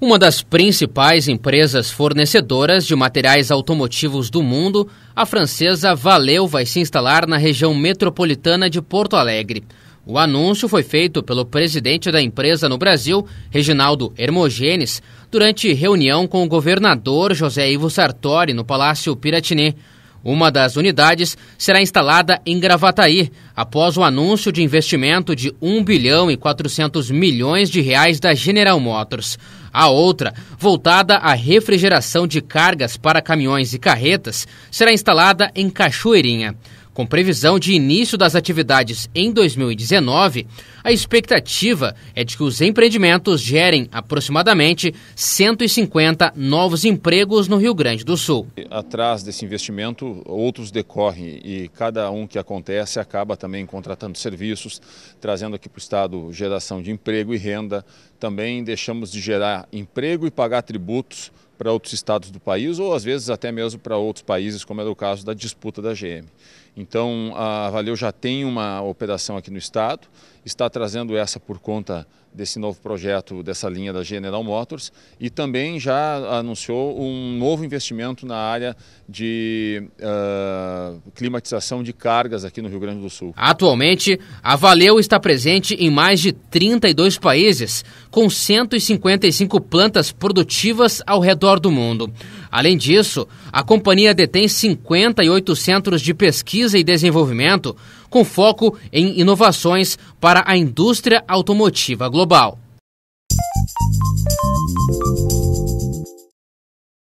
Uma das principais empresas fornecedoras de materiais automotivos do mundo, a francesa Valeo vai se instalar na região metropolitana de Porto Alegre. O anúncio foi feito pelo presidente da empresa no Brasil, Reginaldo Hermogenes, durante reunião com o governador José Ivo Sartori no Palácio Piratini. Uma das unidades será instalada em Gravataí, após o anúncio de investimento de 1 bilhão e 400 milhões de reais da General Motors. A outra, voltada à refrigeração de cargas para caminhões e carretas, será instalada em Cachoeirinha. Com previsão de início das atividades em 2019, a expectativa é de que os empreendimentos gerem aproximadamente 150 novos empregos no Rio Grande do Sul. Atrás desse investimento, outros decorrem e cada um que acontece acaba também contratando serviços, trazendo aqui para o Estado geração de emprego e renda. Também deixamos de gerar emprego e pagar tributos para outros estados do país ou às vezes até mesmo para outros países, como era o caso da disputa da GM. Então, a Valeu já tem uma operação aqui no estado, está trazendo essa por conta desse novo projeto, dessa linha da General Motors e também já anunciou um novo investimento na área de uh, climatização de cargas aqui no Rio Grande do Sul. Atualmente, a Valeu está presente em mais de 32 países, com 155 plantas produtivas ao redor redor do mundo. Além disso, a companhia detém 58 centros de pesquisa e desenvolvimento com foco em inovações para a indústria automotiva global.